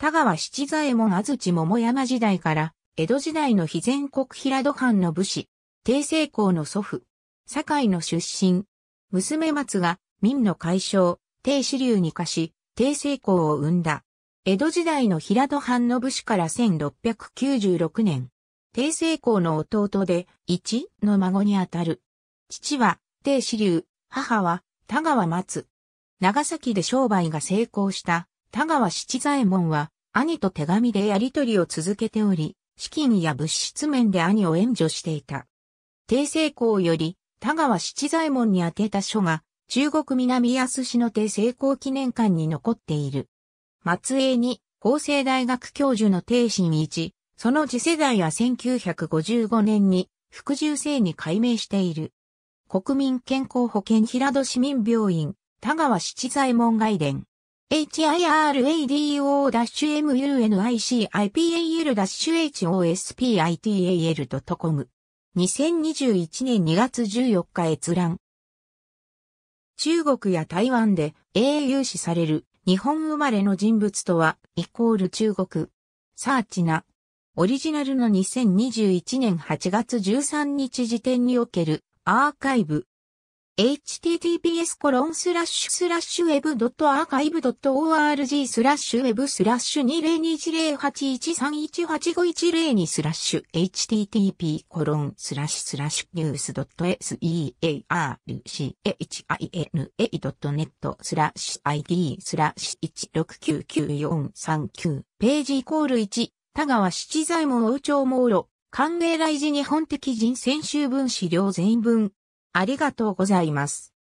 田川七左衛門安土桃山時代から、江戸時代の非前国平戸藩の武士、帝政公の祖父、堺の出身、娘松が、民の解消、帝支流に貸し、帝政公を生んだ。江戸時代の平戸藩の武士から1696年、帝政公の弟で、一の孫にあたる。父は、帝支流、母は、田川松。長崎で商売が成功した、田川七左衛門は、兄と手紙でやりとりを続けており、資金や物質面で兄を援助していた。帝政公より、田川七左衛門に宛てた書が、中国南安市の帝政公記念館に残っている。松江に、厚生大学教授の帝新一、その次世代は1955年に、副従生に改名している。国民健康保険平戸市民病院、田川七左衛門外伝。hiradio-munic-ipal-hospital.com 2021年2月14日閲覧。中国や台湾で英雄視される日本生まれの人物とは、イコール中国。サーチな。オリジナルの2021年8月13日時点におけるアーカイブ https コロンスラッシュスラッシュ web.archive.org スラッシュ web スラッシュ202081318510スラッシュ http コロンスラッシュスラッシュニュース .searchiana.net スラッシュ id スラッシュ1699439ページイコール1田川七左衛門宇宙網路歓迎来事日本的人選集文資料全文ありがとうございます。